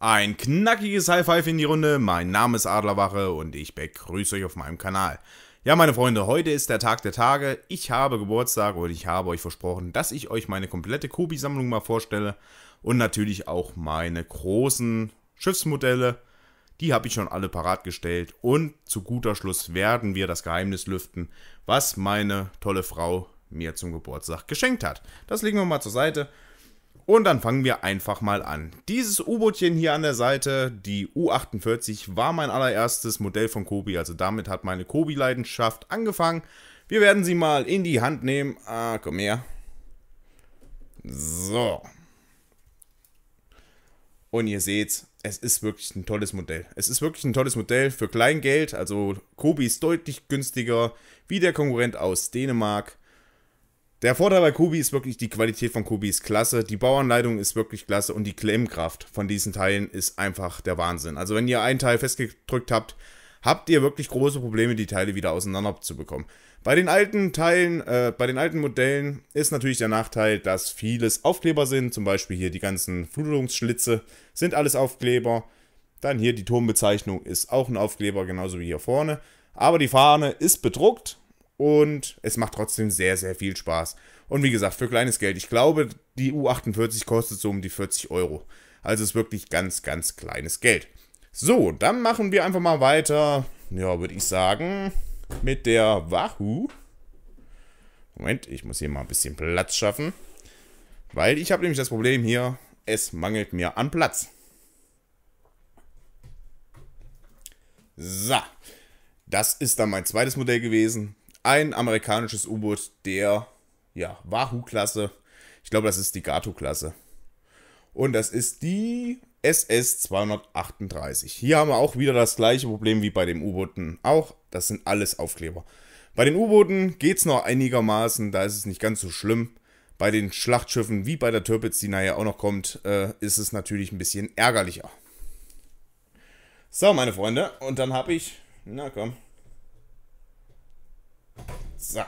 Ein knackiges High Five in die Runde, mein Name ist Adlerwache und ich begrüße euch auf meinem Kanal. Ja, meine Freunde, heute ist der Tag der Tage. Ich habe Geburtstag und ich habe euch versprochen, dass ich euch meine komplette kubi sammlung mal vorstelle und natürlich auch meine großen Schiffsmodelle. Die habe ich schon alle parat gestellt und zu guter Schluss werden wir das Geheimnis lüften, was meine tolle Frau mir zum Geburtstag geschenkt hat. Das legen wir mal zur Seite und dann fangen wir einfach mal an. Dieses U-Bootchen hier an der Seite, die U48, war mein allererstes Modell von Kobi. Also damit hat meine Kobi-Leidenschaft angefangen. Wir werden sie mal in die Hand nehmen. Ah, komm her. So. Und ihr seht's, es ist wirklich ein tolles Modell. Es ist wirklich ein tolles Modell für Kleingeld. Also Kobi ist deutlich günstiger wie der Konkurrent aus Dänemark. Der Vorteil bei Kubi ist wirklich, die Qualität von Kubi ist klasse, die Bauanleitung ist wirklich klasse und die Claimkraft von diesen Teilen ist einfach der Wahnsinn. Also wenn ihr einen Teil festgedrückt habt, habt ihr wirklich große Probleme, die Teile wieder auseinander zu bekommen. Bei den alten Teilen, äh, bei den alten Modellen ist natürlich der Nachteil, dass vieles Aufkleber sind, zum Beispiel hier die ganzen Flutungsschlitze sind alles Aufkleber. Dann hier die Turmbezeichnung ist auch ein Aufkleber, genauso wie hier vorne. Aber die Fahne ist bedruckt, und es macht trotzdem sehr, sehr viel Spaß. Und wie gesagt, für kleines Geld. Ich glaube, die U48 kostet so um die 40 Euro. Also ist wirklich ganz, ganz kleines Geld. So, dann machen wir einfach mal weiter. Ja, würde ich sagen, mit der Wahoo. Moment, ich muss hier mal ein bisschen Platz schaffen. Weil ich habe nämlich das Problem hier, es mangelt mir an Platz. So, das ist dann mein zweites Modell gewesen ein amerikanisches U-Boot der ja, Wahoo-Klasse. Ich glaube, das ist die Gato-Klasse. Und das ist die SS-238. Hier haben wir auch wieder das gleiche Problem wie bei den U-Booten. Auch, das sind alles Aufkleber. Bei den U-Booten geht es noch einigermaßen, da ist es nicht ganz so schlimm. Bei den Schlachtschiffen, wie bei der Türpitz, die nachher auch noch kommt, äh, ist es natürlich ein bisschen ärgerlicher. So, meine Freunde, und dann habe ich, na komm, so.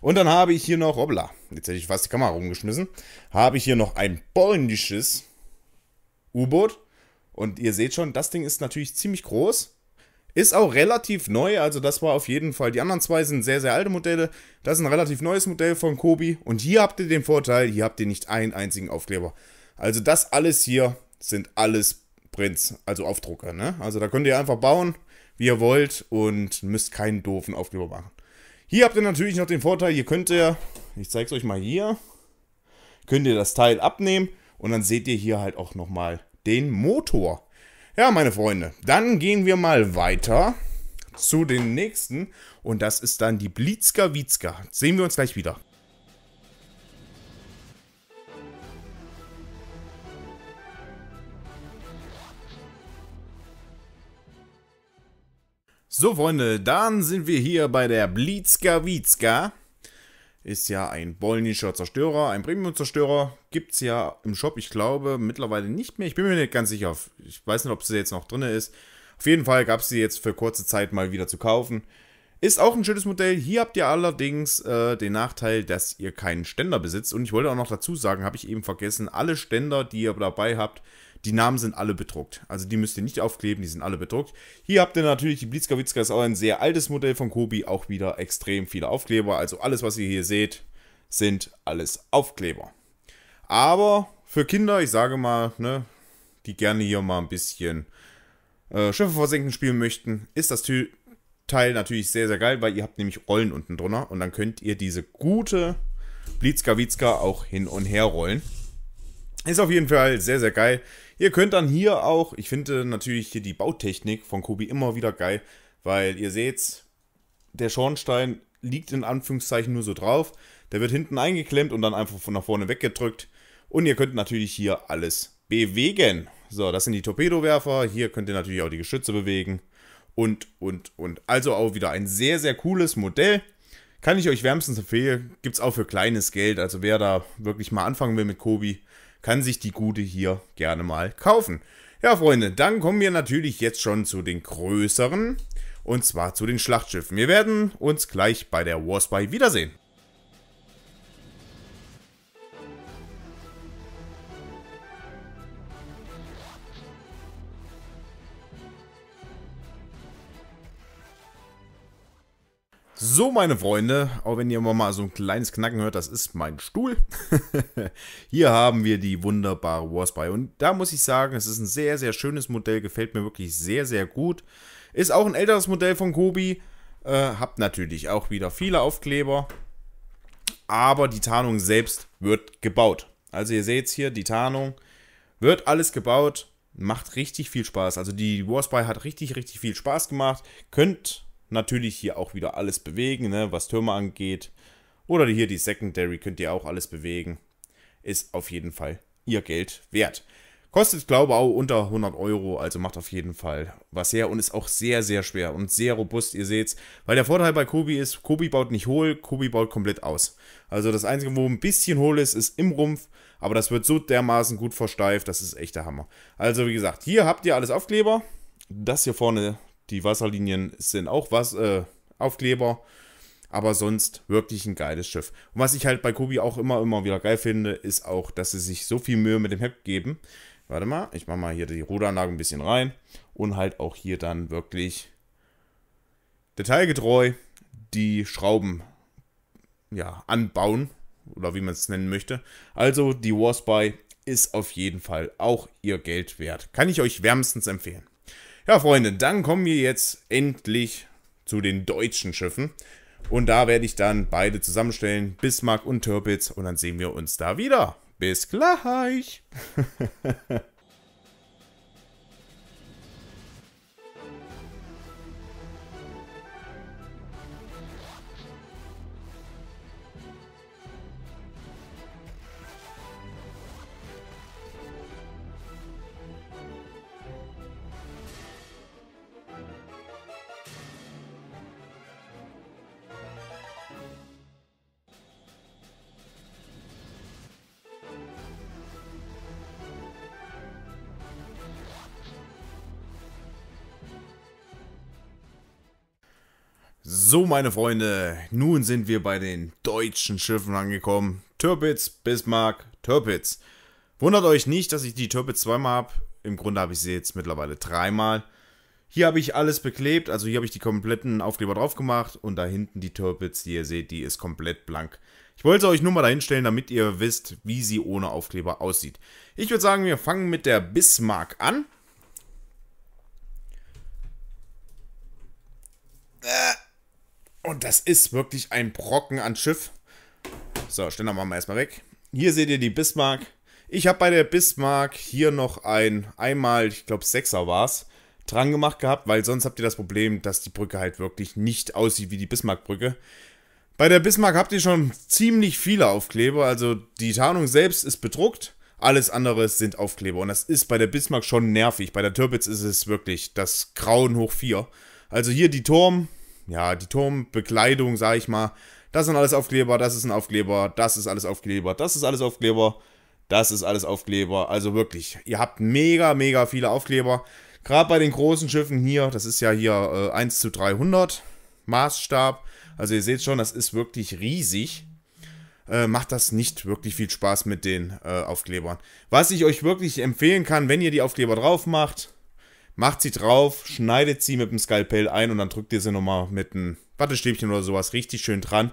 Und dann habe ich hier noch, obla, jetzt hätte ich fast die Kamera rumgeschmissen, habe ich hier noch ein polnisches U-Boot. Und ihr seht schon, das Ding ist natürlich ziemlich groß. Ist auch relativ neu, also das war auf jeden Fall. Die anderen zwei sind sehr, sehr alte Modelle. Das ist ein relativ neues Modell von Kobi. Und hier habt ihr den Vorteil, hier habt ihr nicht einen einzigen Aufkleber. Also das alles hier sind alles Prints, also Aufdrucker. Ne? Also da könnt ihr einfach bauen, wie ihr wollt und müsst keinen doofen Aufkleber machen. Hier habt ihr natürlich noch den Vorteil, ihr könnt ja, ich zeige es euch mal hier, könnt ihr das Teil abnehmen und dann seht ihr hier halt auch nochmal den Motor. Ja, meine Freunde, dann gehen wir mal weiter zu den nächsten und das ist dann die Blitzka Witzka. Sehen wir uns gleich wieder. So, Freunde, dann sind wir hier bei der blitzka Witzka. Ist ja ein polnischer Zerstörer, ein Premium-Zerstörer. Gibt es ja im Shop, ich glaube, mittlerweile nicht mehr. Ich bin mir nicht ganz sicher. Ich weiß nicht, ob sie jetzt noch drin ist. Auf jeden Fall gab es sie jetzt für kurze Zeit mal wieder zu kaufen. Ist auch ein schönes Modell. Hier habt ihr allerdings äh, den Nachteil, dass ihr keinen Ständer besitzt. Und ich wollte auch noch dazu sagen, habe ich eben vergessen, alle Ständer, die ihr dabei habt, die Namen sind alle bedruckt. Also die müsst ihr nicht aufkleben, die sind alle bedruckt. Hier habt ihr natürlich, die Blitzkawitzka ist auch ein sehr altes Modell von Kobi, auch wieder extrem viele Aufkleber. Also alles, was ihr hier seht, sind alles Aufkleber. Aber für Kinder, ich sage mal, ne, die gerne hier mal ein bisschen äh, Schiffe versenken spielen möchten, ist das Teil natürlich sehr, sehr geil, weil ihr habt nämlich Rollen unten drunter und dann könnt ihr diese gute Blitzkawitzka auch hin und her rollen. Ist auf jeden Fall sehr, sehr geil. Ihr könnt dann hier auch, ich finde natürlich hier die Bautechnik von Kobi immer wieder geil, weil ihr seht, der Schornstein liegt in Anführungszeichen nur so drauf. Der wird hinten eingeklemmt und dann einfach von nach vorne weggedrückt. Und ihr könnt natürlich hier alles bewegen. So, das sind die Torpedowerfer. Hier könnt ihr natürlich auch die Geschütze bewegen. Und, und, und. Also auch wieder ein sehr, sehr cooles Modell. Kann ich euch wärmstens empfehlen. Gibt es auch für kleines Geld. Also wer da wirklich mal anfangen will mit Kobi, kann sich die Gute hier gerne mal kaufen. Ja, Freunde, dann kommen wir natürlich jetzt schon zu den größeren und zwar zu den Schlachtschiffen. Wir werden uns gleich bei der Warspy wiedersehen. So, meine Freunde, auch wenn ihr immer mal so ein kleines Knacken hört, das ist mein Stuhl. Hier haben wir die wunderbare Warspy. Und da muss ich sagen, es ist ein sehr, sehr schönes Modell, gefällt mir wirklich sehr, sehr gut. Ist auch ein älteres Modell von Kobi. Äh, habt natürlich auch wieder viele Aufkleber. Aber die Tarnung selbst wird gebaut. Also ihr seht es hier, die Tarnung wird alles gebaut. Macht richtig viel Spaß. Also die Warspy hat richtig, richtig viel Spaß gemacht. Könnt Natürlich hier auch wieder alles bewegen, ne, was Türme angeht. Oder hier die Secondary könnt ihr auch alles bewegen. Ist auf jeden Fall ihr Geld wert. Kostet, glaube ich, auch unter 100 Euro, also macht auf jeden Fall was her und ist auch sehr, sehr schwer und sehr robust, ihr seht's. Weil der Vorteil bei Kobi ist, Kobi baut nicht hohl, Kobi baut komplett aus. Also das Einzige, wo ein bisschen hohl ist, ist im Rumpf, aber das wird so dermaßen gut versteift, das ist echt der Hammer. Also wie gesagt, hier habt ihr alles Aufkleber. Das hier vorne die Wasserlinien sind auch was, äh, Aufkleber. Aber sonst wirklich ein geiles Schiff. Und was ich halt bei Kobi auch immer, immer wieder geil finde, ist auch, dass sie sich so viel Mühe mit dem Heck geben. Warte mal, ich mache mal hier die Ruderanlage ein bisschen rein. Und halt auch hier dann wirklich detailgetreu die Schrauben ja, anbauen. Oder wie man es nennen möchte. Also die Warspy ist auf jeden Fall auch ihr Geld wert. Kann ich euch wärmstens empfehlen. Ja, Freunde, dann kommen wir jetzt endlich zu den deutschen Schiffen. Und da werde ich dann beide zusammenstellen, Bismarck und Türpitz. Und dann sehen wir uns da wieder. Bis gleich. So, meine Freunde, nun sind wir bei den deutschen Schiffen angekommen. Türpitz, Bismarck, Türpitz. Wundert euch nicht, dass ich die Türpitz zweimal habe. Im Grunde habe ich sie jetzt mittlerweile dreimal. Hier habe ich alles beklebt, also hier habe ich die kompletten Aufkleber drauf gemacht und da hinten die Turpitz, die ihr seht, die ist komplett blank. Ich wollte sie euch nur mal dahinstellen, damit ihr wisst, wie sie ohne Aufkleber aussieht. Ich würde sagen, wir fangen mit der Bismarck an. Und das ist wirklich ein Brocken an Schiff. So, Ständer machen wir erstmal weg. Hier seht ihr die Bismarck. Ich habe bei der Bismarck hier noch ein, einmal, ich glaube 6er war es, dran gemacht gehabt, weil sonst habt ihr das Problem, dass die Brücke halt wirklich nicht aussieht wie die Bismarck-Brücke. Bei der Bismarck habt ihr schon ziemlich viele Aufkleber, also die Tarnung selbst ist bedruckt, alles andere sind Aufkleber und das ist bei der Bismarck schon nervig. Bei der Türpitz ist es wirklich das Grauen hoch 4. Also hier die Turm, ja, die Turmbekleidung, sag ich mal. Das sind alles Aufkleber, das ist ein Aufkleber, das ist alles Aufkleber, das ist alles Aufkleber, das ist alles Aufkleber. Also wirklich, ihr habt mega, mega viele Aufkleber. Gerade bei den großen Schiffen hier, das ist ja hier äh, 1 zu 300 Maßstab. Also ihr seht schon, das ist wirklich riesig. Äh, macht das nicht wirklich viel Spaß mit den äh, Aufklebern. Was ich euch wirklich empfehlen kann, wenn ihr die Aufkleber drauf macht, macht sie drauf, schneidet sie mit dem Skalpell ein und dann drückt ihr sie nochmal mit einem Wattestäbchen oder sowas richtig schön dran,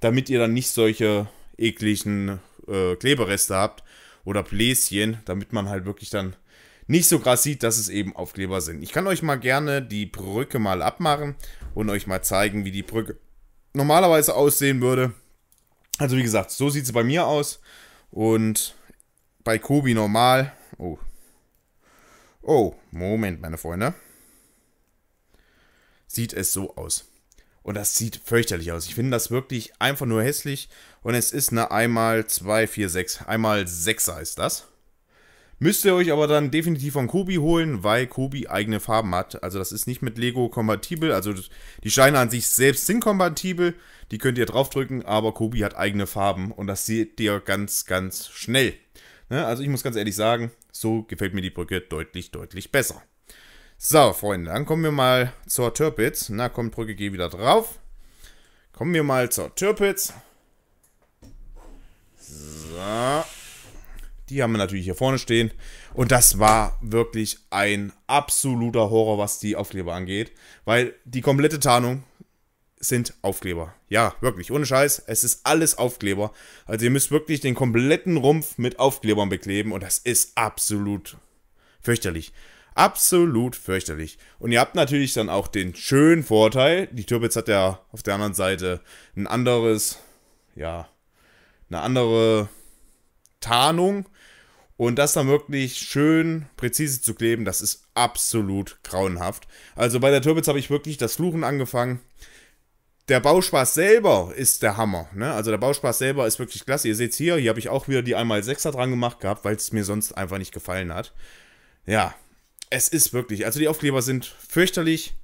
damit ihr dann nicht solche ekligen äh, Klebereste habt oder Bläschen, damit man halt wirklich dann nicht so krass sieht, dass es eben Aufkleber sind. Ich kann euch mal gerne die Brücke mal abmachen und euch mal zeigen, wie die Brücke normalerweise aussehen würde. Also wie gesagt, so sieht sie bei mir aus und bei Kobi normal. Oh, Oh, Moment, meine Freunde. Sieht es so aus. Und das sieht fürchterlich aus. Ich finde das wirklich einfach nur hässlich. Und es ist eine einmal 2, 4, 6. Einmal 6er ist das. Müsst ihr euch aber dann definitiv von Kobi holen, weil Kobi eigene Farben hat. Also das ist nicht mit Lego kompatibel. Also die Steine an sich selbst sind kompatibel. Die könnt ihr draufdrücken, aber Kobi hat eigene Farben. Und das seht ihr ganz, ganz schnell. Ne? Also ich muss ganz ehrlich sagen, so gefällt mir die Brücke deutlich, deutlich besser. So, Freunde, dann kommen wir mal zur Türpitz. Na komm, Brücke, geh wieder drauf. Kommen wir mal zur Türpitz. So. Die haben wir natürlich hier vorne stehen. Und das war wirklich ein absoluter Horror, was die Aufkleber angeht. Weil die komplette Tarnung sind Aufkleber. Ja, wirklich, ohne Scheiß. Es ist alles Aufkleber. Also ihr müsst wirklich den kompletten Rumpf mit Aufklebern bekleben und das ist absolut fürchterlich. Absolut fürchterlich. Und ihr habt natürlich dann auch den schönen Vorteil, die Türbitz hat ja auf der anderen Seite ein anderes, ja, eine andere Tarnung. Und das dann wirklich schön präzise zu kleben, das ist absolut grauenhaft. Also bei der Türbitz habe ich wirklich das Fluchen angefangen der Bauspaß selber ist der Hammer. Ne? Also der Bauspaß selber ist wirklich klasse. Ihr seht es hier, hier habe ich auch wieder die 1x6er dran gemacht gehabt, weil es mir sonst einfach nicht gefallen hat. Ja, es ist wirklich, also die Aufkleber sind fürchterlich.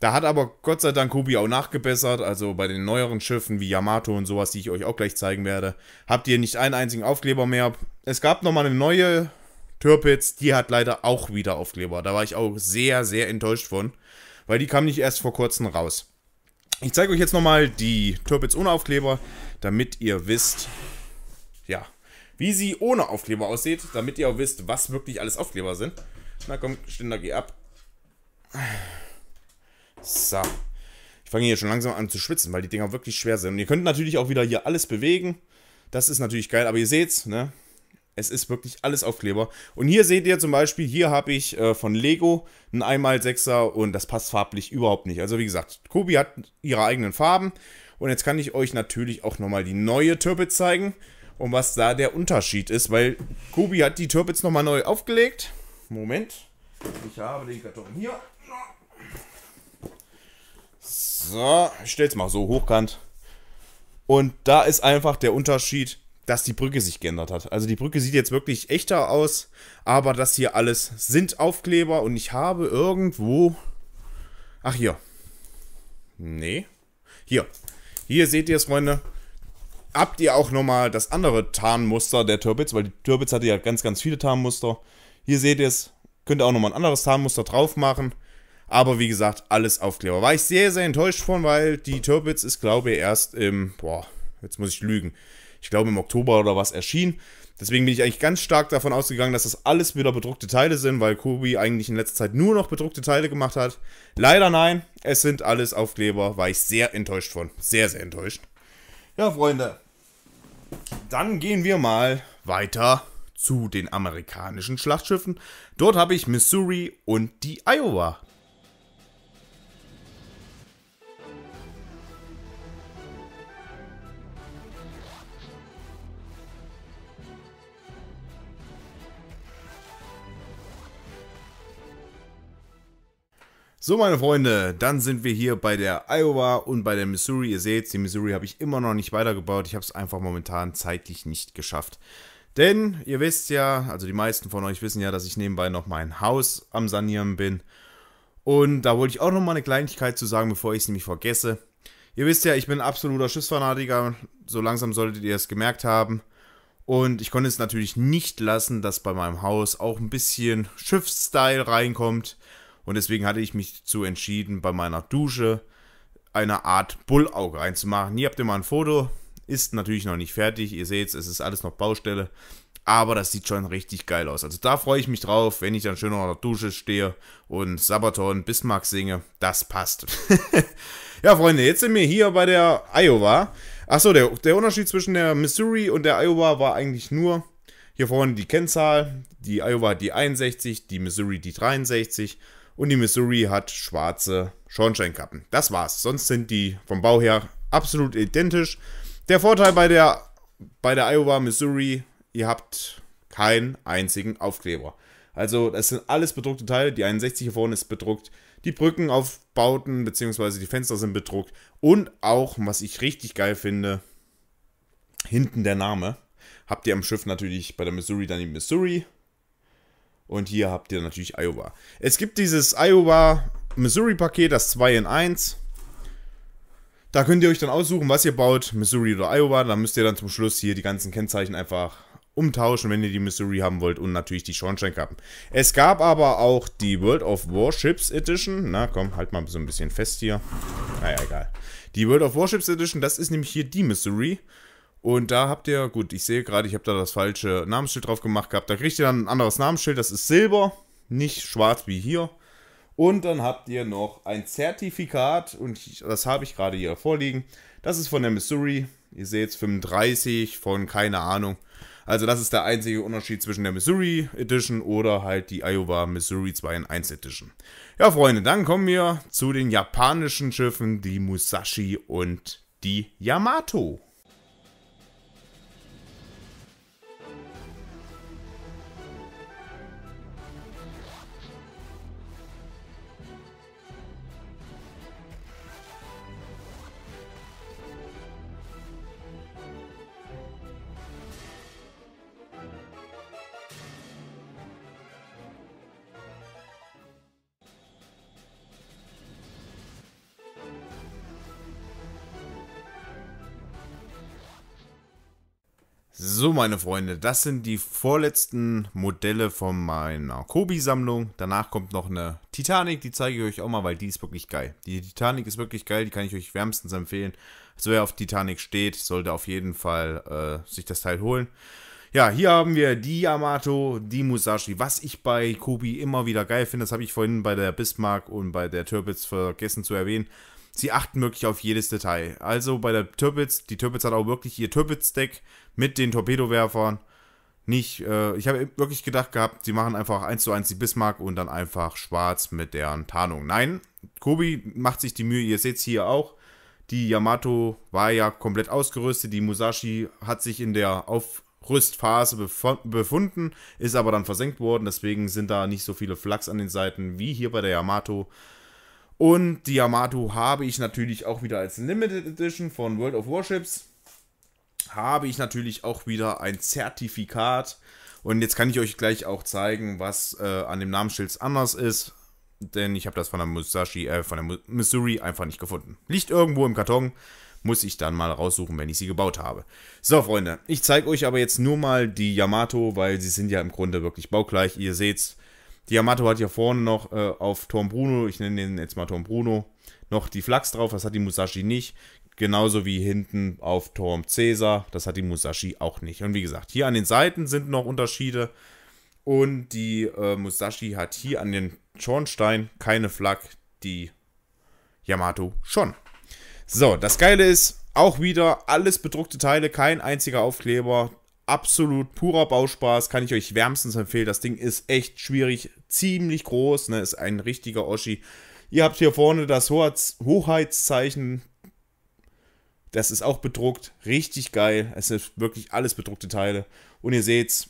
Da hat aber Gott sei Dank Kobi auch nachgebessert. Also bei den neueren Schiffen wie Yamato und sowas, die ich euch auch gleich zeigen werde, habt ihr nicht einen einzigen Aufkleber mehr. Es gab nochmal eine neue Türpitz, die hat leider auch wieder Aufkleber. Da war ich auch sehr, sehr enttäuscht von, weil die kam nicht erst vor kurzem raus. Ich zeige euch jetzt nochmal die Turbits ohne Aufkleber, damit ihr wisst, ja, wie sie ohne Aufkleber aussieht, damit ihr auch wisst, was wirklich alles Aufkleber sind. Na komm, Ständer, geh ab. So. Ich fange hier schon langsam an zu schwitzen, weil die Dinger wirklich schwer sind. Und ihr könnt natürlich auch wieder hier alles bewegen. Das ist natürlich geil, aber ihr seht's, ne? Es ist wirklich alles Aufkleber. Und hier seht ihr zum Beispiel, hier habe ich äh, von Lego einen 1x6er und das passt farblich überhaupt nicht. Also wie gesagt, Kobi hat ihre eigenen Farben. Und jetzt kann ich euch natürlich auch nochmal die neue Turbits zeigen und was da der Unterschied ist, weil Kobi hat die Turbits nochmal neu aufgelegt. Moment, ich habe den Karton hier. So, ich stelle es mal so hochkant. Und da ist einfach der Unterschied, dass die Brücke sich geändert hat. Also die Brücke sieht jetzt wirklich echter aus, aber das hier alles sind Aufkleber und ich habe irgendwo... Ach hier. Nee. Hier. Hier seht ihr es, Freunde. Habt ihr auch nochmal das andere Tarnmuster der Turbits, weil die Turbits hatte ja ganz, ganz viele Tarnmuster. Hier seht ihr es. Könnt ihr auch nochmal ein anderes Tarnmuster drauf machen. Aber wie gesagt, alles Aufkleber. War ich sehr, sehr enttäuscht von, weil die Turbits ist, glaube ich, erst im... Boah, jetzt muss ich lügen ich glaube, im Oktober oder was erschien. Deswegen bin ich eigentlich ganz stark davon ausgegangen, dass das alles wieder bedruckte Teile sind, weil Kobi eigentlich in letzter Zeit nur noch bedruckte Teile gemacht hat. Leider nein, es sind alles Aufkleber, war ich sehr enttäuscht von. Sehr, sehr enttäuscht. Ja, Freunde, dann gehen wir mal weiter zu den amerikanischen Schlachtschiffen. Dort habe ich Missouri und die Iowa So meine Freunde, dann sind wir hier bei der Iowa und bei der Missouri. Ihr seht, die Missouri habe ich immer noch nicht weitergebaut. Ich habe es einfach momentan zeitlich nicht geschafft. Denn ihr wisst ja, also die meisten von euch wissen ja, dass ich nebenbei noch mein Haus am Sanieren bin. Und da wollte ich auch noch mal eine Kleinigkeit zu sagen, bevor ich es nämlich vergesse. Ihr wisst ja, ich bin absoluter Schiffsfanatiker. So langsam solltet ihr es gemerkt haben. Und ich konnte es natürlich nicht lassen, dass bei meinem Haus auch ein bisschen Schiffsstyle reinkommt. Und deswegen hatte ich mich zu entschieden, bei meiner Dusche eine Art Bullauge reinzumachen. Hier habt ihr mal ein Foto, ist natürlich noch nicht fertig. Ihr seht es, es ist alles noch Baustelle. Aber das sieht schon richtig geil aus. Also da freue ich mich drauf, wenn ich dann schön unter der Dusche stehe und Sabaton Bismarck singe. Das passt. ja, Freunde, jetzt sind wir hier bei der Iowa. Achso, der, der Unterschied zwischen der Missouri und der Iowa war eigentlich nur, hier vorne die Kennzahl. Die Iowa hat die 61, die Missouri die 63. Und die Missouri hat schwarze Schornsteinkappen. Das war's. Sonst sind die vom Bau her absolut identisch. Der Vorteil bei der, bei der Iowa Missouri, ihr habt keinen einzigen Aufkleber. Also das sind alles bedruckte Teile. Die 61 hier vorne ist bedruckt. Die Brückenaufbauten bzw. die Fenster sind bedruckt. Und auch, was ich richtig geil finde, hinten der Name. Habt ihr am Schiff natürlich bei der Missouri dann die Missouri. Und hier habt ihr natürlich Iowa. Es gibt dieses Iowa-Missouri-Paket, das 2 in 1. Da könnt ihr euch dann aussuchen, was ihr baut, Missouri oder Iowa. Da müsst ihr dann zum Schluss hier die ganzen Kennzeichen einfach umtauschen, wenn ihr die Missouri haben wollt und natürlich die Schornsteinkappen. Es gab aber auch die World of Warships Edition. Na komm, halt mal so ein bisschen fest hier. Naja, egal. Die World of Warships Edition, das ist nämlich hier die Missouri. Und da habt ihr, gut, ich sehe gerade, ich habe da das falsche Namensschild drauf gemacht gehabt. Da kriegt ihr dann ein anderes Namensschild, das ist Silber, nicht schwarz wie hier. Und dann habt ihr noch ein Zertifikat und das habe ich gerade hier vorliegen. Das ist von der Missouri. Ihr seht es 35 von keine Ahnung. Also das ist der einzige Unterschied zwischen der Missouri Edition oder halt die Iowa Missouri 2 in 1 Edition. Ja, Freunde, dann kommen wir zu den japanischen Schiffen, die Musashi und die Yamato. So, meine Freunde, das sind die vorletzten Modelle von meiner Kobi-Sammlung. Danach kommt noch eine Titanic, die zeige ich euch auch mal, weil die ist wirklich geil. Die Titanic ist wirklich geil, die kann ich euch wärmstens empfehlen. Also wer auf Titanic steht, sollte auf jeden Fall äh, sich das Teil holen. Ja, hier haben wir die Yamato, die Musashi. Was ich bei Kobi immer wieder geil finde, das habe ich vorhin bei der Bismarck und bei der Turbits vergessen zu erwähnen. Sie achten wirklich auf jedes Detail. Also bei der Turbits, die Turbits hat auch wirklich ihr Turbits-Deck mit den Torpedowerfern. Nicht, äh, ich habe wirklich gedacht gehabt, sie machen einfach 1 zu 1 die Bismarck und dann einfach schwarz mit deren Tarnung. Nein, Kobi macht sich die Mühe, ihr seht es hier auch. Die Yamato war ja komplett ausgerüstet, die Musashi hat sich in der Aufrüstphase Rüstphase befunden, ist aber dann versenkt worden, deswegen sind da nicht so viele Flachs an den Seiten wie hier bei der Yamato. Und die Yamato habe ich natürlich auch wieder als Limited Edition von World of Warships habe ich natürlich auch wieder ein Zertifikat. Und jetzt kann ich euch gleich auch zeigen, was äh, an dem Namensschild anders ist. Denn ich habe das von der Musashi, äh, von der Missouri einfach nicht gefunden. Liegt irgendwo im Karton, muss ich dann mal raussuchen, wenn ich sie gebaut habe. So, Freunde, ich zeige euch aber jetzt nur mal die Yamato, weil sie sind ja im Grunde wirklich baugleich. Ihr seht's, die Yamato hat hier vorne noch äh, auf Tom Bruno, ich nenne den jetzt mal Tom Bruno, noch die Flachs drauf, das hat die Musashi nicht. Genauso wie hinten auf Turm Cäsar. Das hat die Musashi auch nicht. Und wie gesagt, hier an den Seiten sind noch Unterschiede. Und die äh, Musashi hat hier an den Schornstein keine Flak, die Yamato schon. So, das Geile ist, auch wieder alles bedruckte Teile, kein einziger Aufkleber. Absolut purer Bauspaß, kann ich euch wärmstens empfehlen. Das Ding ist echt schwierig, ziemlich groß, ne? ist ein richtiger Oschi. Ihr habt hier vorne das Hoheitszeichen das ist auch bedruckt, richtig geil. Es sind wirklich alles bedruckte Teile. Und ihr seht's,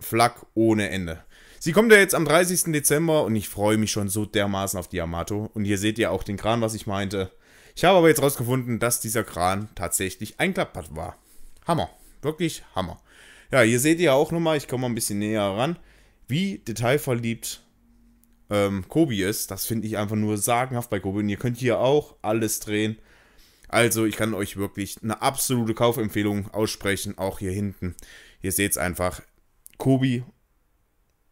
Flak ohne Ende. Sie kommt ja jetzt am 30. Dezember und ich freue mich schon so dermaßen auf die Yamato. Und hier seht ihr auch den Kran, was ich meinte. Ich habe aber jetzt rausgefunden, dass dieser Kran tatsächlich ein Klappbad war. Hammer. Wirklich Hammer. Ja, hier seht ihr auch nochmal, ich komme mal ein bisschen näher ran, wie detailverliebt ähm, Kobi ist. Das finde ich einfach nur sagenhaft bei Kobi. Und ihr könnt hier auch alles drehen. Also ich kann euch wirklich eine absolute Kaufempfehlung aussprechen, auch hier hinten. Ihr seht es einfach. Kobi,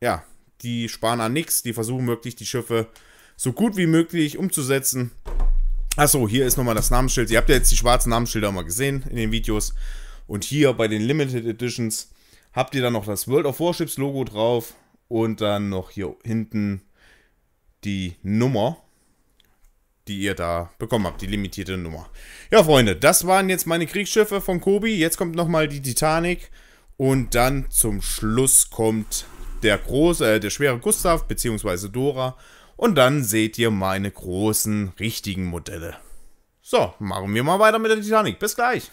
ja, die sparen an nichts, die versuchen wirklich die Schiffe so gut wie möglich umzusetzen. Achso, hier ist nochmal das Namensschild. Ihr habt ja jetzt die schwarzen Namensschilder mal gesehen in den Videos. Und hier bei den Limited Editions habt ihr dann noch das World of Warships Logo drauf und dann noch hier hinten die Nummer die ihr da bekommen habt, die limitierte Nummer. Ja, Freunde, das waren jetzt meine Kriegsschiffe von Kobi. Jetzt kommt nochmal die Titanic. Und dann zum Schluss kommt der große, äh, der schwere Gustav bzw. Dora. Und dann seht ihr meine großen, richtigen Modelle. So, machen wir mal weiter mit der Titanic. Bis gleich.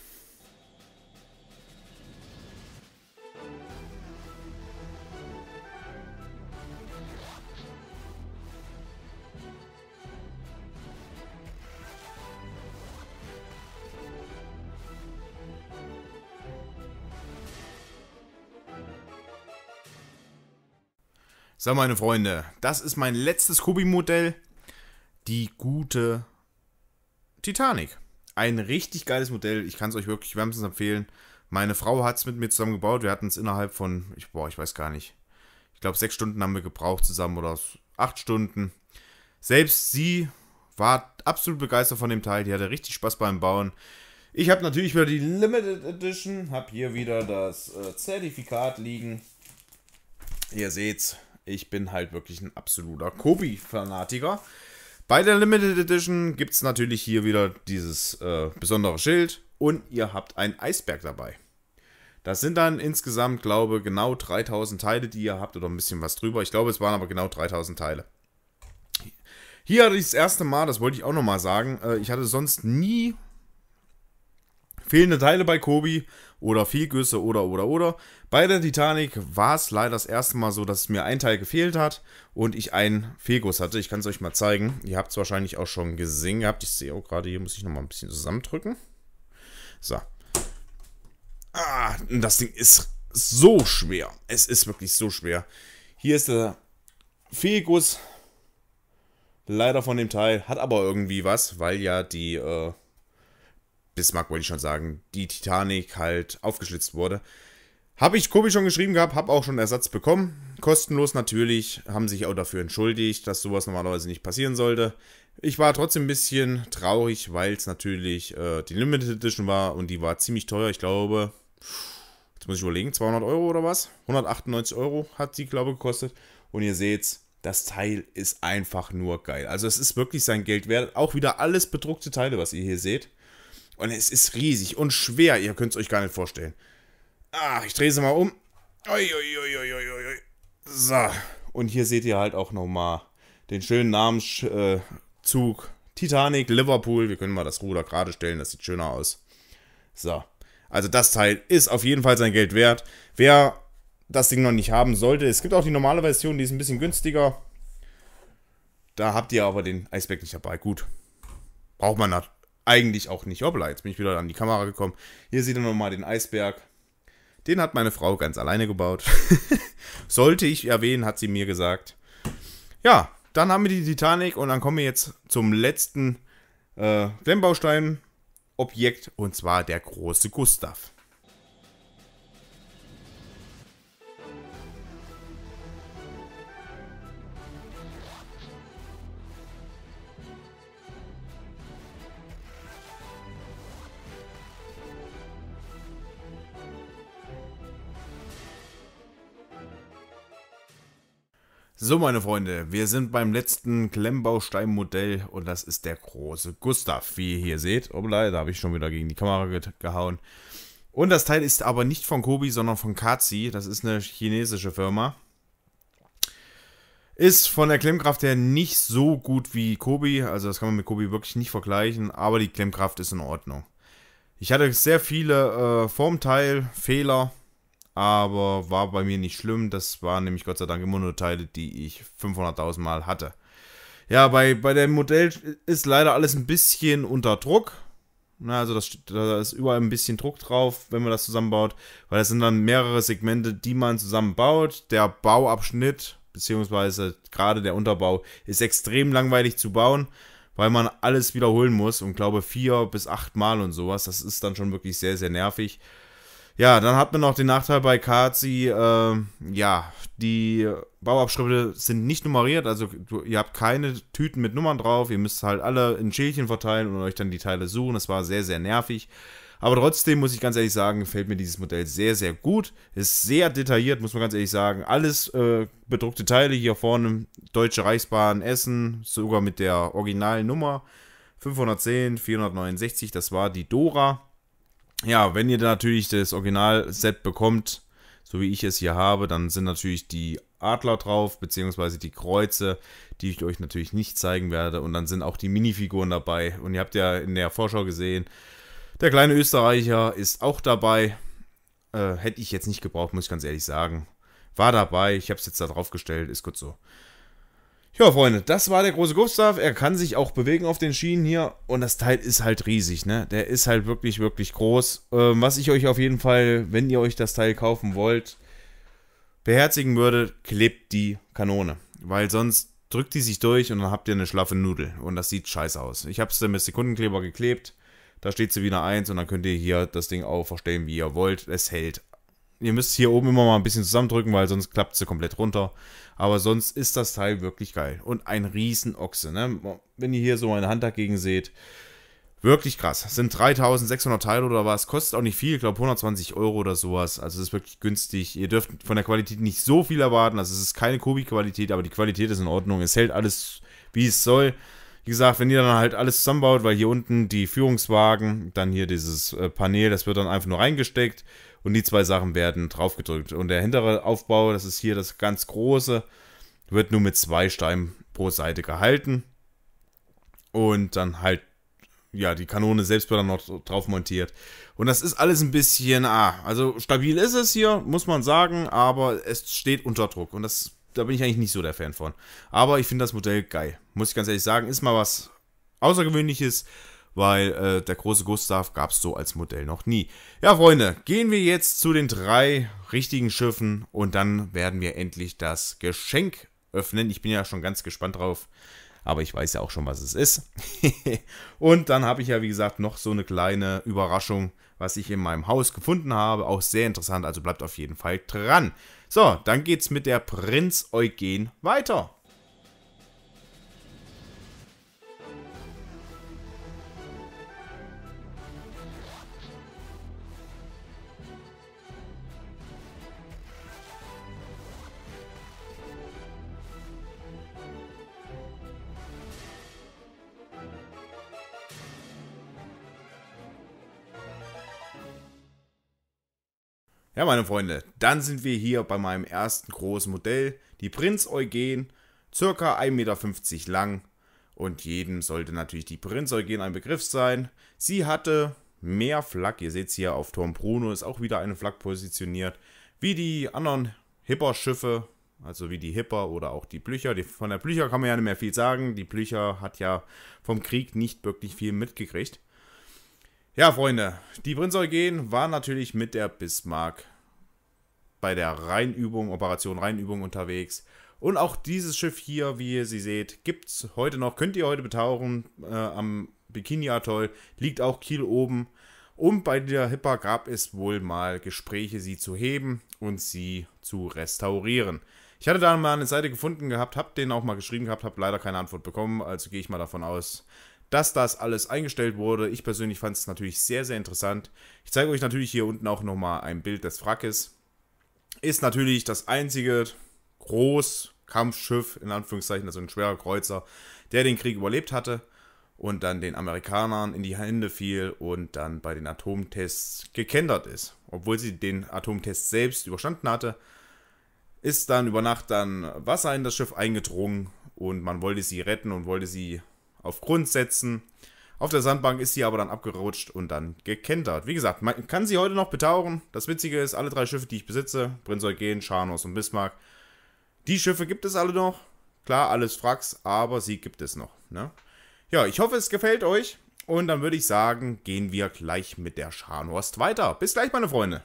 So, meine Freunde, das ist mein letztes kubi modell Die gute Titanic. Ein richtig geiles Modell. Ich kann es euch wirklich wärmstens empfehlen. Meine Frau hat es mit mir zusammen gebaut. Wir hatten es innerhalb von, ich, boah, ich weiß gar nicht. Ich glaube, sechs Stunden haben wir gebraucht zusammen oder acht Stunden. Selbst sie war absolut begeistert von dem Teil. Die hatte richtig Spaß beim Bauen. Ich habe natürlich wieder die Limited Edition. Habe hier wieder das äh, Zertifikat liegen. Ihr seht's ich bin halt wirklich ein absoluter Kobi-Fanatiker. Bei der Limited Edition gibt es natürlich hier wieder dieses äh, besondere Schild und ihr habt einen Eisberg dabei. Das sind dann insgesamt, glaube ich, genau 3000 Teile, die ihr habt oder ein bisschen was drüber. Ich glaube, es waren aber genau 3000 Teile. Hier hatte ich das erste Mal, das wollte ich auch nochmal sagen, äh, ich hatte sonst nie Fehlende Teile bei Kobi oder Fehlgüsse oder oder oder. Bei der Titanic war es leider das erste Mal so, dass mir ein Teil gefehlt hat und ich einen Fehlguss hatte. Ich kann es euch mal zeigen. Ihr habt es wahrscheinlich auch schon gesehen gehabt. Ich sehe auch gerade, hier muss ich nochmal ein bisschen zusammendrücken. So. Ah, das Ding ist so schwer. Es ist wirklich so schwer. Hier ist der Fehlguss leider von dem Teil, hat aber irgendwie was, weil ja die... Äh, Bismarck wollte ich schon sagen, die Titanic halt aufgeschlitzt wurde. Habe ich Kobi schon geschrieben gehabt, habe auch schon Ersatz bekommen. Kostenlos natürlich, haben sich auch dafür entschuldigt, dass sowas normalerweise nicht passieren sollte. Ich war trotzdem ein bisschen traurig, weil es natürlich äh, die Limited Edition war und die war ziemlich teuer. Ich glaube, jetzt muss ich überlegen, 200 Euro oder was? 198 Euro hat die, glaube ich, gekostet. Und ihr seht's, das Teil ist einfach nur geil. Also es ist wirklich sein Geld wert. Auch wieder alles bedruckte Teile, was ihr hier seht. Und es ist riesig und schwer. Ihr könnt es euch gar nicht vorstellen. Ah, ich drehe sie mal um. Ui, ui, ui, so. Und hier seht ihr halt auch nochmal den schönen Namenszug. Titanic, Liverpool. Wir können mal das Ruder gerade stellen. Das sieht schöner aus. So. Also das Teil ist auf jeden Fall sein Geld wert. Wer das Ding noch nicht haben sollte. Es gibt auch die normale Version, die ist ein bisschen günstiger. Da habt ihr aber den Eisberg nicht dabei. Gut. Braucht man nicht eigentlich auch nicht. Hoppla, jetzt bin ich wieder an die Kamera gekommen. Hier sieht ihr nochmal den Eisberg. Den hat meine Frau ganz alleine gebaut. Sollte ich erwähnen, hat sie mir gesagt. Ja, dann haben wir die Titanic und dann kommen wir jetzt zum letzten äh, Klemmbaustein-Objekt und zwar der große Gustav. So, meine Freunde, wir sind beim letzten Klemmbausteinmodell und das ist der große Gustav, wie ihr hier seht. Oh, leider habe ich schon wieder gegen die Kamera ge gehauen. Und das Teil ist aber nicht von Kobi, sondern von Kazi. Das ist eine chinesische Firma. Ist von der Klemmkraft her nicht so gut wie Kobi. Also das kann man mit Kobi wirklich nicht vergleichen. Aber die Klemmkraft ist in Ordnung. Ich hatte sehr viele äh, Formteilfehler aber war bei mir nicht schlimm. Das waren nämlich Gott sei Dank immer nur Teile, die ich 500.000 Mal hatte. Ja, bei, bei dem Modell ist leider alles ein bisschen unter Druck. Na, also das, da ist überall ein bisschen Druck drauf, wenn man das zusammenbaut, weil das sind dann mehrere Segmente, die man zusammenbaut. Der Bauabschnitt, beziehungsweise gerade der Unterbau, ist extrem langweilig zu bauen, weil man alles wiederholen muss und glaube vier bis acht Mal und sowas. Das ist dann schon wirklich sehr, sehr nervig. Ja, dann hat man noch den Nachteil bei Kazi, äh, ja, die Bauabschritte sind nicht nummeriert, also du, ihr habt keine Tüten mit Nummern drauf, ihr müsst halt alle in Schälchen verteilen und euch dann die Teile suchen. Das war sehr, sehr nervig. Aber trotzdem muss ich ganz ehrlich sagen, gefällt mir dieses Modell sehr, sehr gut. Ist sehr detailliert, muss man ganz ehrlich sagen. Alles äh, bedruckte Teile hier vorne, Deutsche Reichsbahn Essen, sogar mit der originalen Nummer 510, 469, das war die Dora ja, wenn ihr natürlich das Original-Set bekommt, so wie ich es hier habe, dann sind natürlich die Adler drauf, beziehungsweise die Kreuze, die ich euch natürlich nicht zeigen werde. Und dann sind auch die Minifiguren dabei. Und ihr habt ja in der Vorschau gesehen, der kleine Österreicher ist auch dabei. Äh, hätte ich jetzt nicht gebraucht, muss ich ganz ehrlich sagen. War dabei, ich habe es jetzt da draufgestellt, ist gut so. Ja, Freunde, das war der große Gustav. Er kann sich auch bewegen auf den Schienen hier. Und das Teil ist halt riesig, ne? Der ist halt wirklich, wirklich groß. Ähm, was ich euch auf jeden Fall, wenn ihr euch das Teil kaufen wollt, beherzigen würde, klebt die Kanone. Weil sonst drückt die sich durch und dann habt ihr eine schlaffe Nudel. Und das sieht scheiße aus. Ich habe es mit Sekundenkleber geklebt. Da steht sie wieder eins und dann könnt ihr hier das Ding auch verstellen, wie ihr wollt. Es hält ihr müsst hier oben immer mal ein bisschen zusammendrücken, weil sonst klappt sie komplett runter. Aber sonst ist das Teil wirklich geil. Und ein Riesenochse. Ne? Wenn ihr hier so meine Hand dagegen seht, wirklich krass. Das sind 3600 Teile oder was. Kostet auch nicht viel. Ich glaube 120 Euro oder sowas. Also ist wirklich günstig. Ihr dürft von der Qualität nicht so viel erwarten. Also es ist keine Kobi-Qualität, aber die Qualität ist in Ordnung. Es hält alles, wie es soll wie gesagt, wenn ihr dann halt alles zusammenbaut, weil hier unten die Führungswagen, dann hier dieses äh, Panel, das wird dann einfach nur reingesteckt. Und die zwei Sachen werden draufgedrückt. Und der hintere Aufbau, das ist hier das ganz große, wird nur mit zwei Steinen pro Seite gehalten. Und dann halt, ja, die Kanone selbst wird dann noch drauf montiert. Und das ist alles ein bisschen, ah, also stabil ist es hier, muss man sagen, aber es steht unter Druck. Und das, da bin ich eigentlich nicht so der Fan von. Aber ich finde das Modell geil, muss ich ganz ehrlich sagen. Ist mal was Außergewöhnliches weil äh, der große Gustav gab es so als Modell noch nie. Ja, Freunde, gehen wir jetzt zu den drei richtigen Schiffen und dann werden wir endlich das Geschenk öffnen. Ich bin ja schon ganz gespannt drauf, aber ich weiß ja auch schon, was es ist. und dann habe ich ja, wie gesagt, noch so eine kleine Überraschung, was ich in meinem Haus gefunden habe. Auch sehr interessant, also bleibt auf jeden Fall dran. So, dann geht's mit der Prinz Eugen weiter. Ja, meine Freunde, dann sind wir hier bei meinem ersten großen Modell, die Prinz Eugen, circa 1,50 Meter lang und jedem sollte natürlich die Prinz Eugen ein Begriff sein. Sie hatte mehr Flak, ihr seht es hier auf Turm Bruno, ist auch wieder eine Flak positioniert, wie die anderen Hipper-Schiffe, also wie die Hipper oder auch die Blücher. Die, von der Blücher kann man ja nicht mehr viel sagen. Die Blücher hat ja vom Krieg nicht wirklich viel mitgekriegt. Ja, Freunde, die Prinz Eugen war natürlich mit der Bismarck bei der Reinübung, Operation Reinübung unterwegs. Und auch dieses Schiff hier, wie ihr sie seht, gibt es heute noch. Könnt ihr heute betauchen äh, am Bikini-Atoll. Liegt auch Kiel oben. Und bei der Hippa gab es wohl mal Gespräche, sie zu heben und sie zu restaurieren. Ich hatte da mal eine Seite gefunden gehabt, habe denen auch mal geschrieben gehabt, habe leider keine Antwort bekommen. Also gehe ich mal davon aus, dass das alles eingestellt wurde. Ich persönlich fand es natürlich sehr, sehr interessant. Ich zeige euch natürlich hier unten auch nochmal ein Bild des Frackes ist natürlich das einzige Großkampfschiff, in Anführungszeichen, also ein schwerer Kreuzer, der den Krieg überlebt hatte und dann den Amerikanern in die Hände fiel und dann bei den Atomtests gekentert ist. Obwohl sie den Atomtest selbst überstanden hatte, ist dann über Nacht dann Wasser in das Schiff eingedrungen und man wollte sie retten und wollte sie auf Grund setzen. Auf der Sandbank ist sie aber dann abgerutscht und dann gekentert. Wie gesagt, man kann sie heute noch betauchen. Das Witzige ist, alle drei Schiffe, die ich besitze, Prinz Eugen, Scharnos und Bismarck, die Schiffe gibt es alle noch. Klar, alles Fracks, aber sie gibt es noch. Ne? Ja, ich hoffe, es gefällt euch. Und dann würde ich sagen, gehen wir gleich mit der Scharnhorst weiter. Bis gleich, meine Freunde.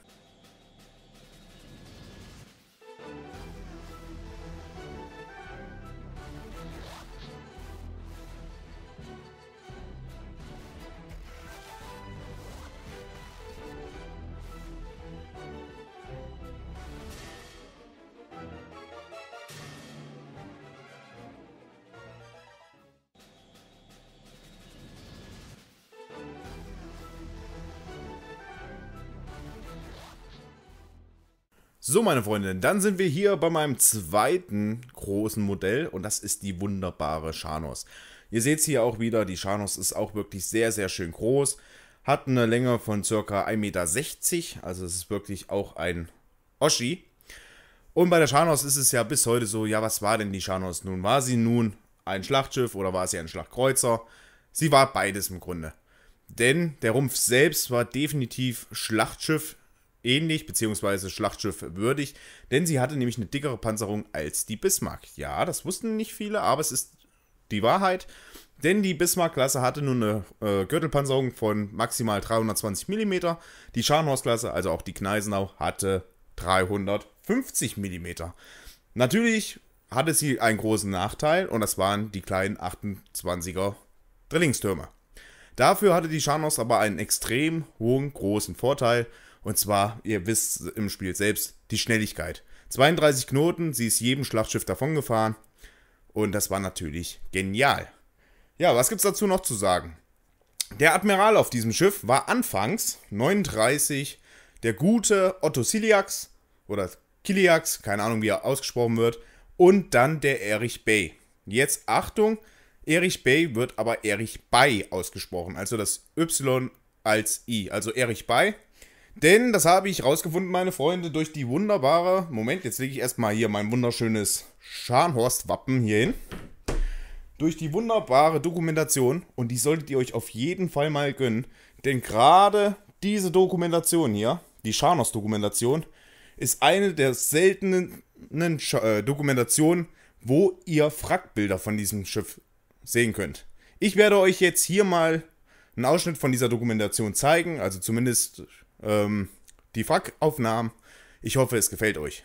So, meine Freunde, dann sind wir hier bei meinem zweiten großen Modell und das ist die wunderbare Shanos. Ihr seht es hier auch wieder, die Shanos ist auch wirklich sehr, sehr schön groß, hat eine Länge von ca. 1,60 Meter, also es ist wirklich auch ein Oschi. Und bei der Shanos ist es ja bis heute so, ja, was war denn die Shanos nun? War sie nun ein Schlachtschiff oder war sie ein Schlachtkreuzer? Sie war beides im Grunde. Denn der Rumpf selbst war definitiv Schlachtschiff, ähnlich beziehungsweise Schlachtschiff würdig, denn sie hatte nämlich eine dickere Panzerung als die Bismarck. Ja, das wussten nicht viele, aber es ist die Wahrheit, denn die Bismarck-Klasse hatte nur eine äh, Gürtelpanzerung von maximal 320 mm, die Scharnhorst-Klasse, also auch die Kneisenau, hatte 350 mm. Natürlich hatte sie einen großen Nachteil und das waren die kleinen 28er Drillingstürme. Dafür hatte die Scharnhorst aber einen extrem hohen großen Vorteil, und zwar, ihr wisst im Spiel selbst, die Schnelligkeit. 32 Knoten, sie ist jedem Schlachtschiff davongefahren. Und das war natürlich genial. Ja, was gibt es dazu noch zu sagen? Der Admiral auf diesem Schiff war anfangs 39 der gute Otto Siliax oder Kiliax, keine Ahnung wie er ausgesprochen wird, und dann der Erich Bay. Jetzt Achtung, Erich Bay wird aber Erich Bay ausgesprochen, also das Y als I, also Erich Bay denn das habe ich rausgefunden, meine Freunde, durch die wunderbare. Moment, jetzt lege ich erstmal hier mein wunderschönes Scharnhorst-Wappen hier hin. Durch die wunderbare Dokumentation, und die solltet ihr euch auf jeden Fall mal gönnen, denn gerade diese Dokumentation hier, die Scharnhorst-Dokumentation, ist eine der seltenen äh, Dokumentationen, wo ihr Frackbilder von diesem Schiff sehen könnt. Ich werde euch jetzt hier mal einen Ausschnitt von dieser Dokumentation zeigen, also zumindest ähm, die Frackaufnahmen. Ich hoffe, es gefällt euch.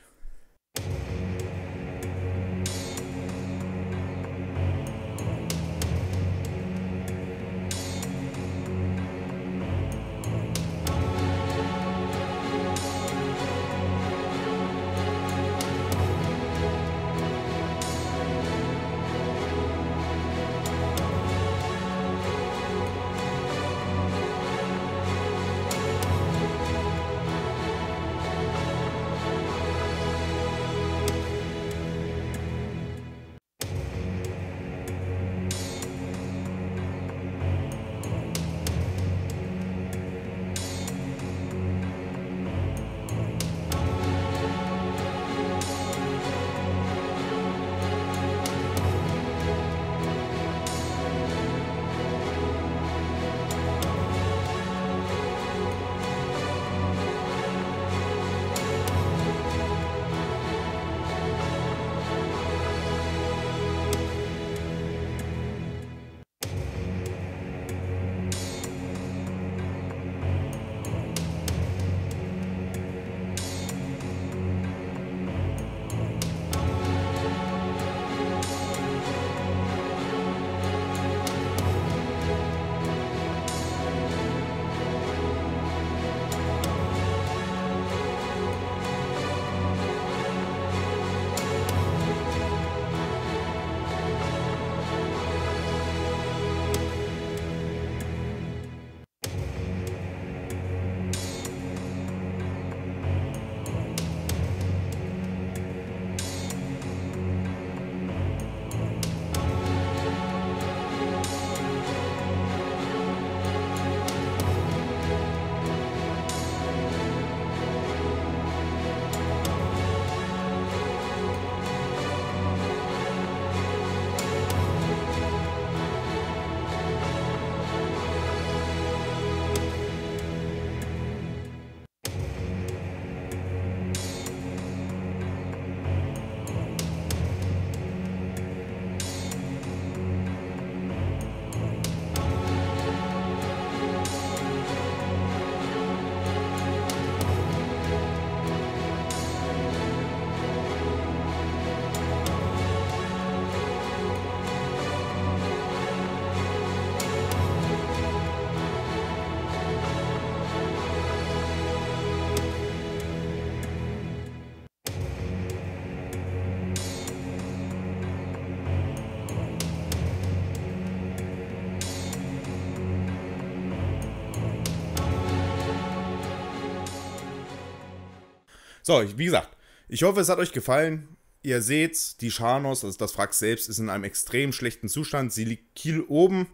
So, wie gesagt, ich hoffe, es hat euch gefallen. Ihr seht, die Scharnos, also das Wrack selbst, ist in einem extrem schlechten Zustand. Sie liegt kiel oben,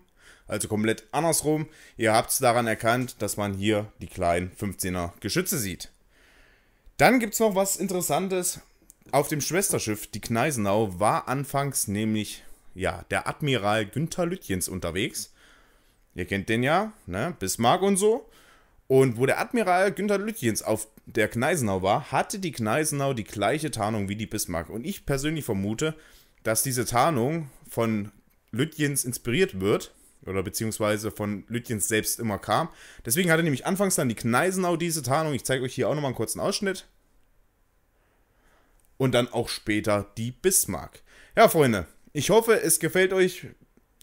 also komplett andersrum. Ihr habt es daran erkannt, dass man hier die kleinen 15er Geschütze sieht. Dann gibt es noch was Interessantes. Auf dem Schwesterschiff, die Kneisenau, war anfangs nämlich ja, der Admiral Günther Lütjens unterwegs. Ihr kennt den ja, ne? Bismarck und so. Und wo der Admiral Günther Lütjens auf der Kneisenau war, hatte die Kneisenau die gleiche Tarnung wie die Bismarck. Und ich persönlich vermute, dass diese Tarnung von Lütjens inspiriert wird oder beziehungsweise von Lütjens selbst immer kam. Deswegen hatte nämlich anfangs dann die Kneisenau diese Tarnung. Ich zeige euch hier auch nochmal einen kurzen Ausschnitt. Und dann auch später die Bismarck. Ja, Freunde, ich hoffe, es gefällt euch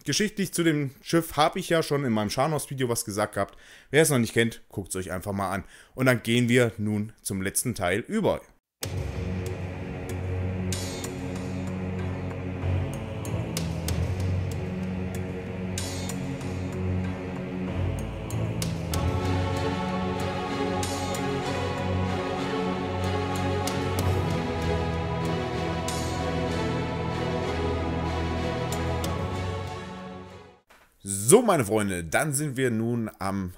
geschichtlich zu dem Schiff habe ich ja schon in meinem Scharnhaus-Video was gesagt gehabt. Wer es noch nicht kennt, guckt es euch einfach mal an. Und dann gehen wir nun zum letzten Teil über. So, meine Freunde, dann sind wir nun am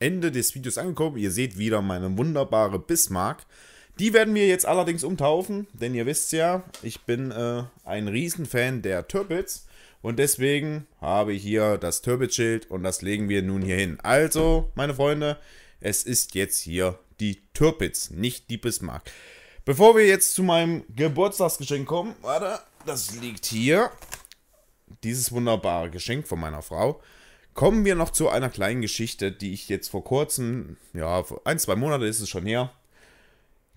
Ende des Videos angekommen. Ihr seht wieder meine wunderbare Bismarck. Die werden wir jetzt allerdings umtaufen, denn ihr wisst ja, ich bin äh, ein Riesenfan der Turbits und deswegen habe ich hier das Turbit-Schild und das legen wir nun hier hin. Also, meine Freunde, es ist jetzt hier die Türpitz, nicht die Bismarck. Bevor wir jetzt zu meinem Geburtstagsgeschenk kommen, warte, das liegt hier dieses wunderbare Geschenk von meiner Frau, kommen wir noch zu einer kleinen Geschichte, die ich jetzt vor kurzem, ja, ein, zwei Monate ist es schon her,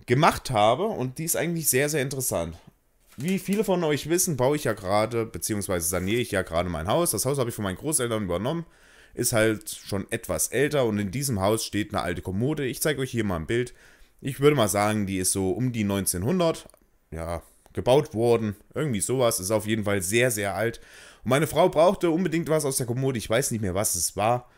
gemacht habe und die ist eigentlich sehr, sehr interessant. Wie viele von euch wissen, baue ich ja gerade, beziehungsweise saniere ich ja gerade mein Haus. Das Haus habe ich von meinen Großeltern übernommen, ist halt schon etwas älter und in diesem Haus steht eine alte Kommode. Ich zeige euch hier mal ein Bild. Ich würde mal sagen, die ist so um die 1900. Ja, gebaut worden. Irgendwie sowas. Ist auf jeden Fall sehr, sehr alt. Und meine Frau brauchte unbedingt was aus der Kommode. Ich weiß nicht mehr, was es war.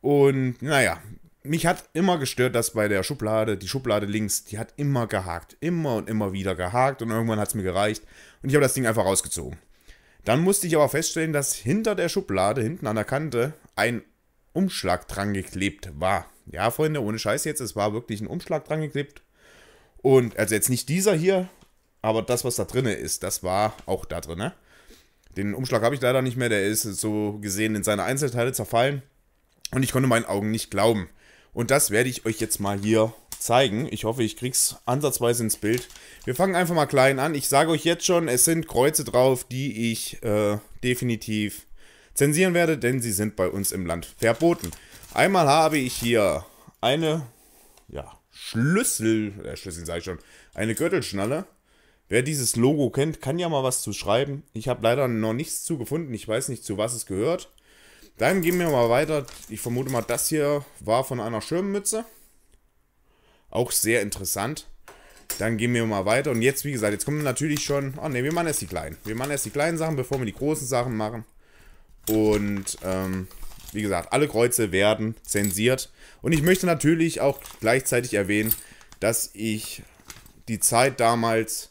Und naja, mich hat immer gestört, dass bei der Schublade, die Schublade links, die hat immer gehakt. Immer und immer wieder gehakt. Und irgendwann hat es mir gereicht. Und ich habe das Ding einfach rausgezogen. Dann musste ich aber feststellen, dass hinter der Schublade, hinten an der Kante, ein Umschlag dran geklebt war. Ja, Freunde, ohne Scheiß jetzt, es war wirklich ein Umschlag dran geklebt. Und also jetzt nicht dieser hier, aber das, was da drin ist, das war auch da drin. Den Umschlag habe ich leider nicht mehr. Der ist so gesehen in seine Einzelteile zerfallen. Und ich konnte meinen Augen nicht glauben. Und das werde ich euch jetzt mal hier zeigen. Ich hoffe, ich kriege es ansatzweise ins Bild. Wir fangen einfach mal klein an. Ich sage euch jetzt schon, es sind Kreuze drauf, die ich äh, definitiv zensieren werde, denn sie sind bei uns im Land verboten. Einmal habe ich hier eine, ja, Schlüssel, äh, Schlüssel sage ich schon, eine Gürtelschnalle Wer dieses Logo kennt, kann ja mal was zu schreiben. Ich habe leider noch nichts zu gefunden. Ich weiß nicht, zu was es gehört. Dann gehen wir mal weiter. Ich vermute mal, das hier war von einer Schirmmütze. Auch sehr interessant. Dann gehen wir mal weiter. Und jetzt, wie gesagt, jetzt kommen natürlich schon... Oh ne, wir machen erst die kleinen. Wir machen erst die kleinen Sachen, bevor wir die großen Sachen machen. Und ähm, wie gesagt, alle Kreuze werden zensiert. Und ich möchte natürlich auch gleichzeitig erwähnen, dass ich die Zeit damals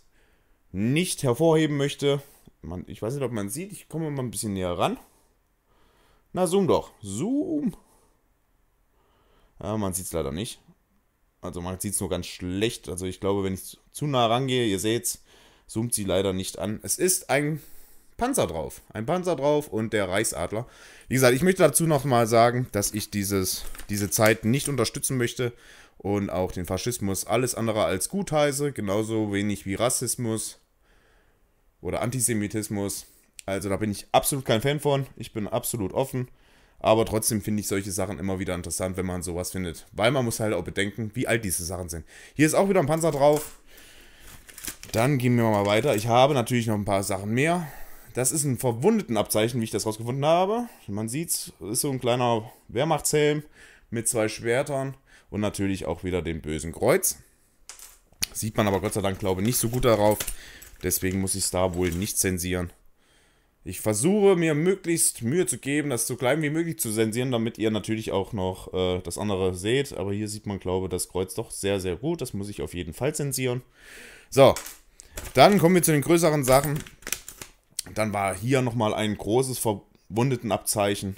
nicht hervorheben möchte. Man, ich weiß nicht, ob man sieht. Ich komme mal ein bisschen näher ran. Na, zoom doch. Zoom. Ja, man sieht es leider nicht. Also man sieht es nur ganz schlecht. Also ich glaube, wenn ich zu nah rangehe, ihr seht es, zoomt sie leider nicht an. Es ist ein Panzer drauf. Ein Panzer drauf und der Reichsadler. Wie gesagt, ich möchte dazu nochmal sagen, dass ich dieses, diese Zeit nicht unterstützen möchte und auch den Faschismus alles andere als gut heiße. Genauso wenig wie Rassismus oder Antisemitismus. Also da bin ich absolut kein Fan von. Ich bin absolut offen. Aber trotzdem finde ich solche Sachen immer wieder interessant, wenn man sowas findet. Weil man muss halt auch bedenken, wie alt diese Sachen sind. Hier ist auch wieder ein Panzer drauf. Dann gehen wir mal weiter. Ich habe natürlich noch ein paar Sachen mehr. Das ist ein Verwundetenabzeichen, wie ich das rausgefunden habe. Man sieht es, ist so ein kleiner Wehrmachtshelm mit zwei Schwertern und natürlich auch wieder dem bösen Kreuz. Sieht man aber Gott sei Dank, glaube ich, nicht so gut darauf. Deswegen muss ich es da wohl nicht zensieren. Ich versuche mir möglichst Mühe zu geben, das so klein wie möglich zu zensieren, damit ihr natürlich auch noch äh, das andere seht. Aber hier sieht man, glaube ich, das Kreuz doch sehr, sehr gut. Das muss ich auf jeden Fall zensieren. So, dann kommen wir zu den größeren Sachen. Dann war hier nochmal ein großes Verwundetenabzeichen.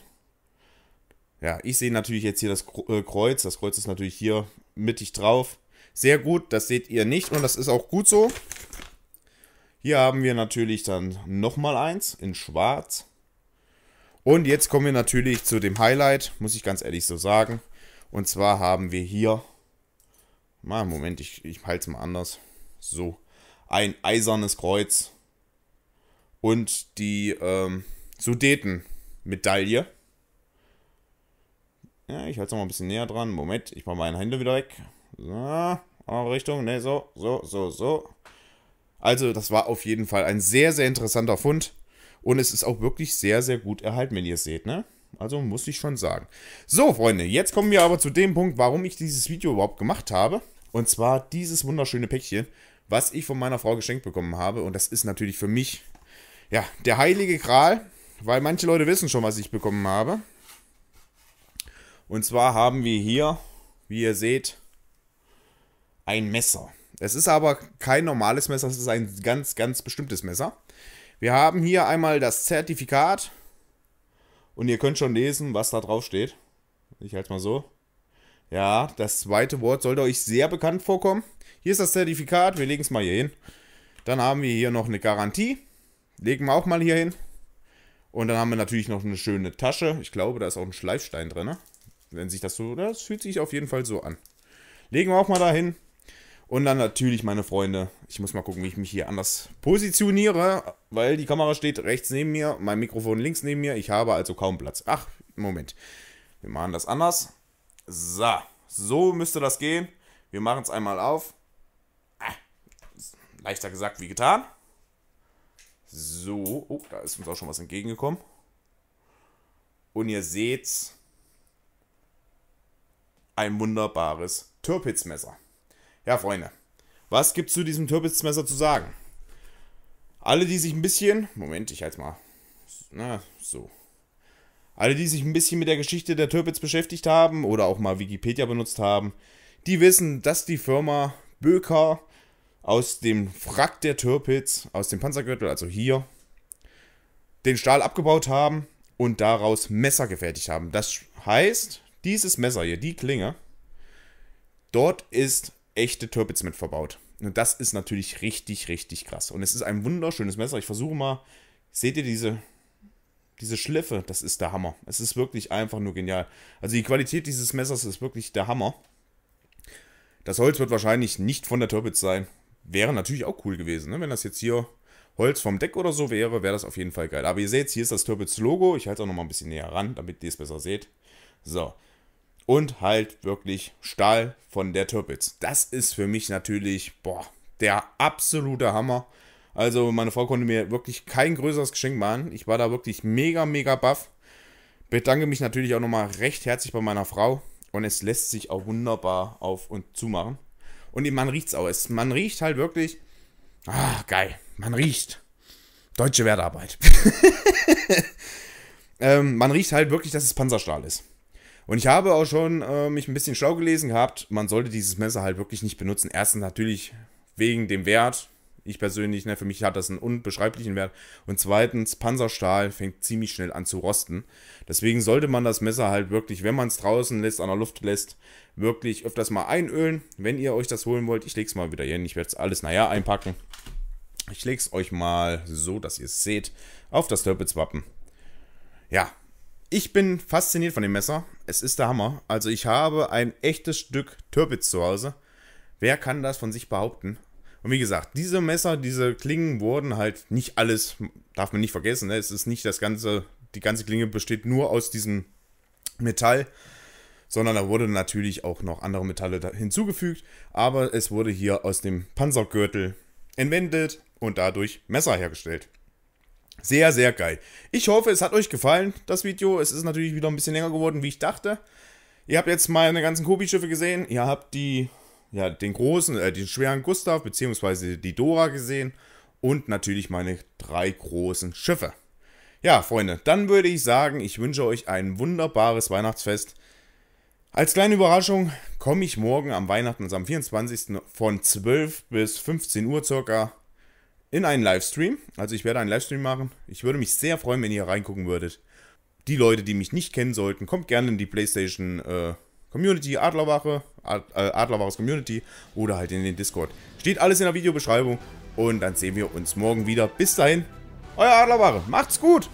Ja, ich sehe natürlich jetzt hier das äh, Kreuz. Das Kreuz ist natürlich hier mittig drauf. Sehr gut, das seht ihr nicht und das ist auch gut so. Hier haben wir natürlich dann nochmal eins in schwarz. Und jetzt kommen wir natürlich zu dem Highlight, muss ich ganz ehrlich so sagen. Und zwar haben wir hier, mal Moment, ich, ich halte es mal anders, so, ein eisernes Kreuz und die ähm, Sudeten-Medaille. Ja, ich halte es nochmal ein bisschen näher dran. Moment, ich mache meine Hände wieder weg. So, Richtung, ne, so, so, so, so. Also, das war auf jeden Fall ein sehr, sehr interessanter Fund. Und es ist auch wirklich sehr, sehr gut erhalten, wenn ihr es seht, ne? Also muss ich schon sagen. So, Freunde, jetzt kommen wir aber zu dem Punkt, warum ich dieses Video überhaupt gemacht habe. Und zwar dieses wunderschöne Päckchen, was ich von meiner Frau geschenkt bekommen habe. Und das ist natürlich für mich, ja, der heilige Gral, weil manche Leute wissen schon, was ich bekommen habe. Und zwar haben wir hier, wie ihr seht, ein Messer. Es ist aber kein normales Messer, es ist ein ganz, ganz bestimmtes Messer. Wir haben hier einmal das Zertifikat und ihr könnt schon lesen, was da drauf steht. Ich halte es mal so. Ja, das zweite Wort sollte euch sehr bekannt vorkommen. Hier ist das Zertifikat, wir legen es mal hier hin. Dann haben wir hier noch eine Garantie. Legen wir auch mal hier hin. Und dann haben wir natürlich noch eine schöne Tasche. Ich glaube, da ist auch ein Schleifstein drin. Ne? Wenn sich das so, das fühlt sich auf jeden Fall so an. Legen wir auch mal dahin. Und dann natürlich meine Freunde. Ich muss mal gucken, wie ich mich hier anders positioniere, weil die Kamera steht rechts neben mir, mein Mikrofon links neben mir. Ich habe also kaum Platz. Ach, Moment. Wir machen das anders. So, so müsste das gehen. Wir machen es einmal auf. Ah, leichter gesagt wie getan. So, oh, da ist uns auch schon was entgegengekommen. Und ihr seht's. Ein wunderbares Türpitzmesser. Ja, Freunde, was gibt es zu diesem Türbitzmesser zu sagen? Alle, die sich ein bisschen. Moment, ich halte mal. Na, so. Alle, die sich ein bisschen mit der Geschichte der Türpitz beschäftigt haben oder auch mal Wikipedia benutzt haben, die wissen, dass die Firma Böker aus dem Wrack der Türpitz, aus dem Panzergürtel, also hier, den Stahl abgebaut haben und daraus Messer gefertigt haben. Das heißt, dieses Messer hier, die Klinge, dort ist echte Turbits mit verbaut. Und das ist natürlich richtig, richtig krass. Und es ist ein wunderschönes Messer. Ich versuche mal, seht ihr diese, diese Schliffe? Das ist der Hammer. Es ist wirklich einfach nur genial. Also die Qualität dieses Messers ist wirklich der Hammer. Das Holz wird wahrscheinlich nicht von der Turbitz sein. Wäre natürlich auch cool gewesen, ne? wenn das jetzt hier Holz vom Deck oder so wäre, wäre das auf jeden Fall geil. Aber ihr seht, hier ist das Turbitz-Logo. Ich halte es auch nochmal ein bisschen näher ran, damit ihr es besser seht. So, und halt wirklich Stahl von der Türpitz. Das ist für mich natürlich, boah, der absolute Hammer. Also meine Frau konnte mir wirklich kein größeres Geschenk machen. Ich war da wirklich mega, mega baff. Bedanke mich natürlich auch nochmal recht herzlich bei meiner Frau. Und es lässt sich auch wunderbar auf und zu machen. Und man riecht es auch. man riecht halt wirklich. Ah, geil. Man riecht. Deutsche Wertarbeit. ähm, man riecht halt wirklich, dass es Panzerstahl ist. Und ich habe auch schon äh, mich ein bisschen schlau gelesen gehabt, man sollte dieses Messer halt wirklich nicht benutzen. Erstens natürlich wegen dem Wert. Ich persönlich, ne, für mich hat das einen unbeschreiblichen Wert. Und zweitens, Panzerstahl fängt ziemlich schnell an zu rosten. Deswegen sollte man das Messer halt wirklich, wenn man es draußen lässt, an der Luft lässt, wirklich öfters mal einölen. Wenn ihr euch das holen wollt, ich lege es mal wieder hin. Ich werde es alles, naja, einpacken. Ich lege es euch mal so, dass ihr es seht, auf das Törpelswappen. Ja, ich bin fasziniert von dem Messer. Es ist der Hammer. Also ich habe ein echtes Stück Türpitz zu Hause. Wer kann das von sich behaupten? Und wie gesagt, diese Messer, diese Klingen wurden halt nicht alles, darf man nicht vergessen, ne? es ist nicht das ganze, die ganze Klinge besteht nur aus diesem Metall, sondern da wurden natürlich auch noch andere Metalle hinzugefügt, aber es wurde hier aus dem Panzergürtel entwendet und dadurch Messer hergestellt. Sehr, sehr geil. Ich hoffe, es hat euch gefallen, das Video. Es ist natürlich wieder ein bisschen länger geworden, wie ich dachte. Ihr habt jetzt meine ganzen Kobi-Schiffe gesehen. Ihr habt die, ja, den großen, äh, den schweren Gustav, beziehungsweise die Dora gesehen. Und natürlich meine drei großen Schiffe. Ja, Freunde, dann würde ich sagen, ich wünsche euch ein wunderbares Weihnachtsfest. Als kleine Überraschung komme ich morgen am Weihnachten, also am 24. von 12 bis 15 Uhr circa in einen Livestream. Also ich werde einen Livestream machen. Ich würde mich sehr freuen, wenn ihr reingucken würdet. Die Leute, die mich nicht kennen sollten, kommt gerne in die PlayStation äh, Community, Adlerwache, Ad, äh, Adlerwaches Community oder halt in den Discord. Steht alles in der Videobeschreibung. Und dann sehen wir uns morgen wieder. Bis dahin, euer Adlerwache. Macht's gut!